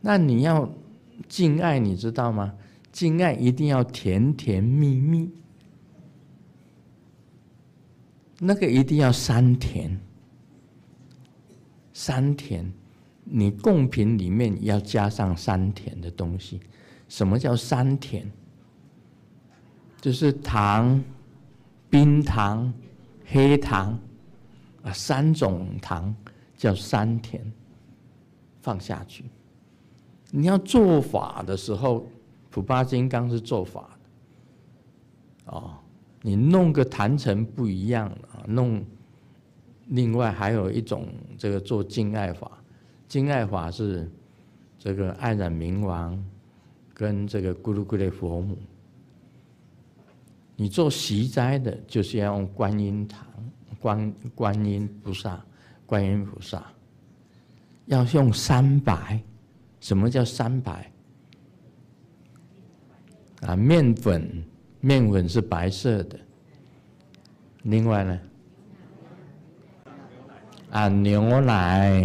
那你要敬爱，你知道吗？敬爱一定要甜甜蜜蜜，那个一定要三甜。三甜，你贡品里面要加上三甜的东西。什么叫三甜？就是糖、冰糖、黑糖啊，三种糖叫三甜，放下去。你要做法的时候，普巴金刚是做法的，哦，你弄个坛城不一样了。弄，另外还有一种这个做敬爱法，敬爱法是这个爱染明王跟这个咕噜咕噜佛母。你做习斋的，就是要用观音堂，观观音菩萨，观音菩萨，要用三百。什么叫三白？啊，面粉，面粉是白色的。另外呢？啊，牛奶，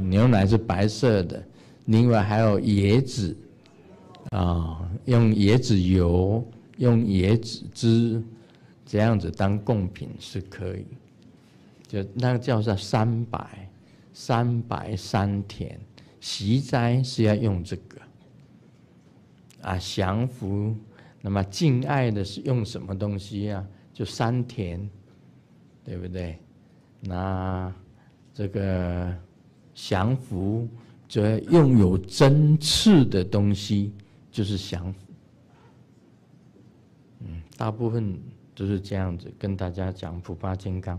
牛奶是白色的。另外还有椰子，啊，用椰子油、用椰子汁这样子当贡品是可以。就那个叫做三白，三白三甜。习斋是要用这个啊，降服。那么敬爱的是用什么东西呀？就山田，对不对？那这个降服则用有针刺的东西，就是降。嗯，大部分都是这样子跟大家讲普巴金刚。